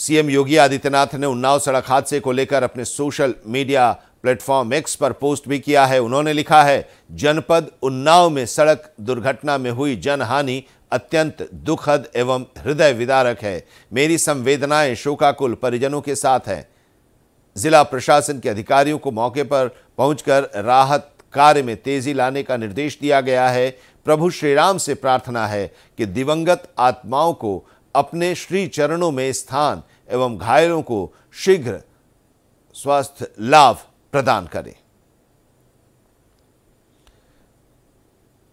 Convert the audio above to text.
CM योगी आदित्यनाथ ने उन्नाव सड़क हादसे को लेकर अपने सोशल मीडिया प्लेटफॉर्म एक्स पर पोस्ट भी किया है उन्होंने लिखा है जनपद उन्नाव में सड़क दुर्घटना में हुई जनहानि अत्यंत दुखद एवं हृदय विदारक है मेरी संवेदनाएं शोकाकुल परिजनों के साथ हैं जिला प्रशासन के अधिकारियों को मौके पर पहुंचकर राहत कार्य में तेजी लाने का निर्देश दिया गया है प्रभु श्रीराम से प्रार्थना है कि दिवंगत आत्माओं को अपने श्री चरणों में स्थान एवं घायलों को शीघ्र स्वास्थ्य लाभ प्रदान करें